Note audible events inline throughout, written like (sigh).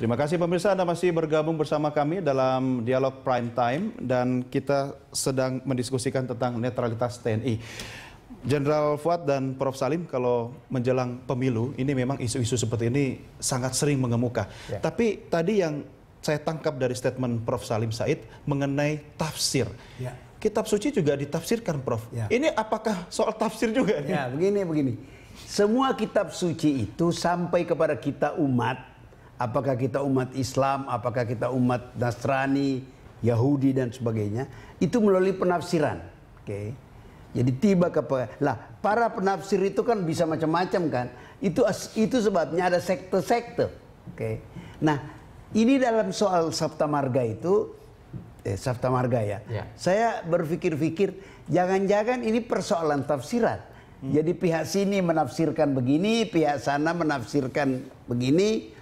Terima kasih pemirsa Anda masih bergabung bersama kami dalam dialog prime time dan kita sedang mendiskusikan tentang netralitas TNI. Jenderal Fuad dan Prof Salim kalau menjelang pemilu ini memang isu-isu seperti ini sangat sering mengemuka. Ya. Tapi tadi yang saya tangkap dari statement Prof Salim Said mengenai tafsir. Ya. Kitab suci juga ditafsirkan Prof. Ya. Ini apakah soal tafsir juga? Ya begini begini. Semua kitab suci itu sampai kepada kita umat apakah kita umat Islam, apakah kita umat Nasrani, Yahudi dan sebagainya, itu melalui penafsiran. Oke. Okay. Jadi tiba ke lah para penafsir itu kan bisa macam-macam kan. Itu itu sebabnya ada sekte-sekte. Oke. Okay. Nah, ini dalam soal Sabta Marga itu eh Sabta Marga ya. ya. Saya berpikir-pikir jangan-jangan ini persoalan tafsiran. Hmm. Jadi pihak sini menafsirkan begini, pihak sana menafsirkan begini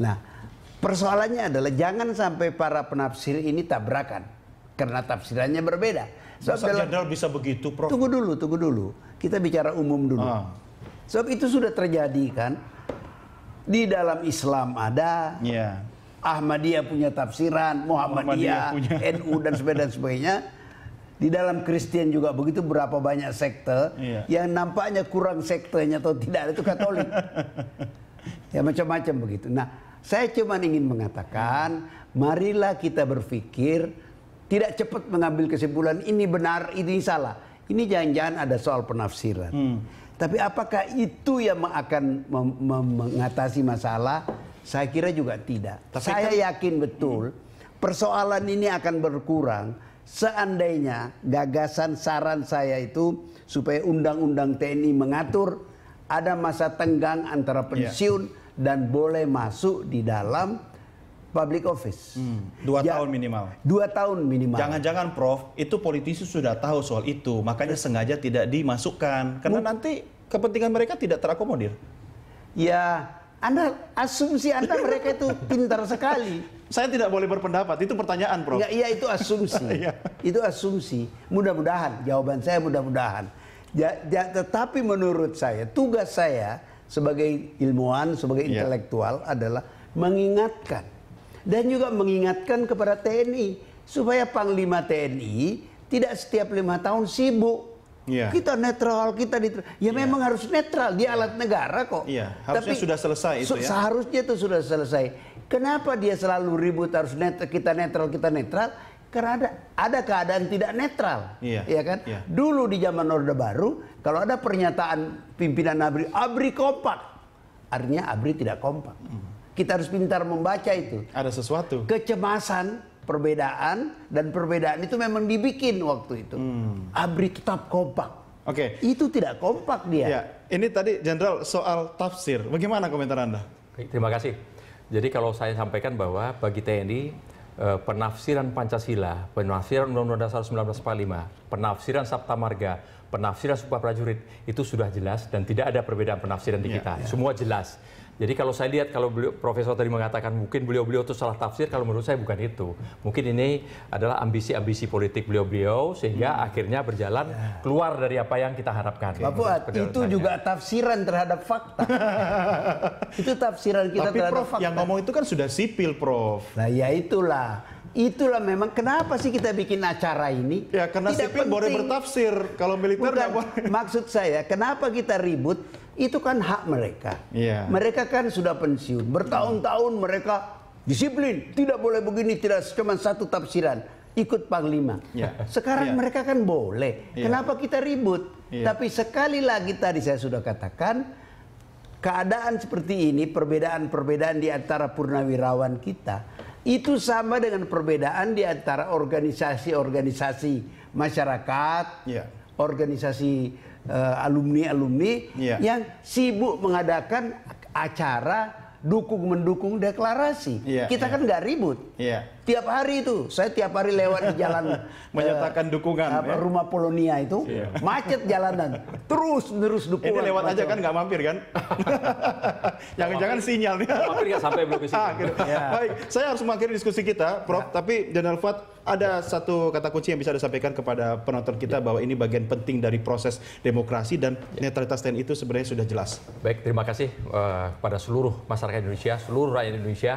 Nah, persoalannya adalah jangan sampai para penafsir ini tabrakan karena tafsirannya berbeda. Sebab Masa dalam, jenderal bisa begitu, Prof? Tunggu dulu, tunggu dulu. Kita bicara umum dulu. Ah. Sebab itu sudah terjadi kan di dalam Islam ada. Yeah. Ahmadiyah punya tafsiran, Muhammadiyah, Muhammadiyah punya. (laughs) NU dan sebagainya, dan sebagainya. Di dalam Kristen juga begitu berapa banyak sekte iya. yang nampaknya kurang sektenya atau tidak itu Katolik. (laughs) ya macam-macam begitu. Nah, saya cuma ingin mengatakan, marilah kita berpikir tidak cepat mengambil kesimpulan ini benar, ini salah. Ini jangan-jangan ada soal penafsiran. Hmm. Tapi apakah itu yang akan mengatasi masalah? Saya kira juga tidak. Tapi saya kan, yakin betul hmm. persoalan ini akan berkurang seandainya gagasan saran saya itu supaya undang-undang TNI mengatur ada masa tenggang antara iya. pensiun yeah. dan boleh masuk di dalam public office. Hmm, dua ya, tahun minimal. Dua tahun minimal. Jangan-jangan Prof, itu politisi sudah tahu soal itu, makanya iya. sengaja tidak dimasukkan karena nanti kepentingan mereka tidak terakomodir. Ya, Anda asumsi Anda mereka itu (laughs) pintar sekali. Saya tidak boleh berpendapat, itu pertanyaan Prof. Ya, iya itu asumsi. (laughs) Iya. itu asumsi. Mudah-mudahan jawaban saya mudah-mudahan Ya, ya, tetapi menurut saya tugas saya sebagai ilmuwan, sebagai yeah. intelektual adalah mengingatkan dan juga mengingatkan kepada TNI supaya Panglima TNI tidak setiap lima tahun sibuk. Yeah. Kita netral, kita di Ya yeah. memang harus netral, di yeah. alat ya. negara kok. Yeah. Harusnya Tapi sudah selesai itu ya. Seharusnya itu sudah selesai. Kenapa dia selalu ribut harus net kita netral, kita netral? Karena ada, ada keadaan tidak netral, iya, ya kan? Iya. Dulu di zaman Orde Baru, kalau ada pernyataan pimpinan ABRI, ABRI kompak, artinya ABRI tidak kompak. Mm. Kita harus pintar membaca itu. Ada sesuatu. Kecemasan, perbedaan, dan perbedaan itu memang dibikin waktu itu. Mm. ABRI tetap kompak. Oke. Okay. Itu tidak kompak dia. Ya. Ini tadi Jenderal soal tafsir. Bagaimana komentar Anda? Terima kasih. Jadi kalau saya sampaikan bahwa bagi TNI Eh, penafsiran Pancasila, penafsiran Undang-Undang Dasar 1945, penafsiran Sabta Marga, penafsiran Sumpah Prajurit itu sudah jelas dan tidak ada perbedaan penafsiran di iya, kita. Yeah, yeah. Semua jelas. Jadi kalau saya lihat kalau beliau, profesor tadi mengatakan mungkin beliau-beliau itu salah tafsir, kalau menurut saya bukan itu. Mungkin ini adalah ambisi-ambisi politik beliau-beliau sehingga hmm. akhirnya berjalan ya. keluar dari apa yang kita harapkan. Bapak, itu juga tafsiran terhadap fakta. (laughs) itu tafsiran kita Tapi terhadap Prof, fakta. yang ngomong itu kan sudah sipil, Prof. Nah, ya itulah. Itulah memang kenapa sih kita bikin acara ini? Ya karena Tidak sipil boleh bertafsir, kalau militer Bukan, boleh. Maksud saya, kenapa kita ribut itu kan hak mereka. Yeah. Mereka kan sudah pensiun, bertahun-tahun mereka disiplin, tidak boleh begini, tidak cuma satu tafsiran, ikut panglima. Yeah. Sekarang yeah. mereka kan boleh. Yeah. Kenapa kita ribut? Yeah. Tapi sekali lagi tadi saya sudah katakan, keadaan seperti ini, perbedaan-perbedaan di antara purnawirawan kita itu sama dengan perbedaan di antara organisasi-organisasi masyarakat. Yeah organisasi uh, eh, alumni alumni yeah. yang sibuk mengadakan acara dukung mendukung deklarasi. Yeah, kita yeah. kan nggak ribut. Iya. Tiap hari itu, saya tiap hari lewat di jalan (laughs) eh, menyatakan uh, dukungan uh, ya? rumah Polonia itu, iya. macet jalanan. Terus terus dukungan. Ini lewat aja kan nggak mampir kan? (laughs) Jangan-jangan sinyal nih. mampir nggak sampai belum bisa. Ah, gitu. ya. Baik, saya harus mengakhiri diskusi kita, Prof, ya. tapi General Ford ada ya. satu kata kunci yang bisa disampaikan kepada penonton kita ya. bahwa ini bagian penting dari proses demokrasi dan ya. netralitas TNI itu sebenarnya sudah jelas. Baik, terima kasih uh, kepada seluruh masyarakat Indonesia, seluruh rakyat Indonesia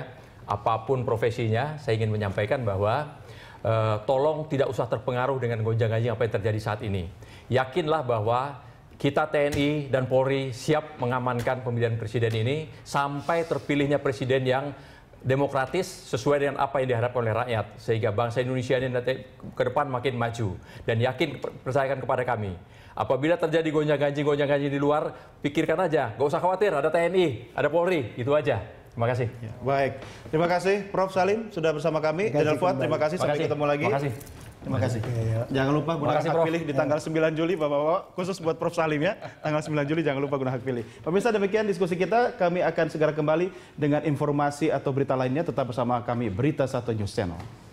apapun profesinya, saya ingin menyampaikan bahwa eh, tolong tidak usah terpengaruh dengan gonjang-ganjing apa yang terjadi saat ini. Yakinlah bahwa kita TNI dan Polri siap mengamankan pemilihan presiden ini sampai terpilihnya presiden yang demokratis sesuai dengan apa yang diharapkan oleh rakyat sehingga bangsa Indonesia ini nanti ke depan makin maju dan yakin percayakan kepada kami apabila terjadi gonjang ganjing gonjang ganjing di luar pikirkan aja gak usah khawatir ada TNI ada Polri itu aja Terima kasih. Ya, baik. Terima kasih Prof. Salim sudah bersama kami. Daniel Fuad, terima kasih. Sampai ketemu lagi. Terima kasih. Terima kasih. Ya, ya. Jangan lupa gunakan kasih, hak pilih di tanggal 9 Juli Bapak-bapak, khusus buat Prof Salim ya. Tanggal 9 Juli jangan lupa gunakan hak pilih. Pemirsa demikian diskusi kita, kami akan segera kembali dengan informasi atau berita lainnya tetap bersama kami Berita Satu News Channel.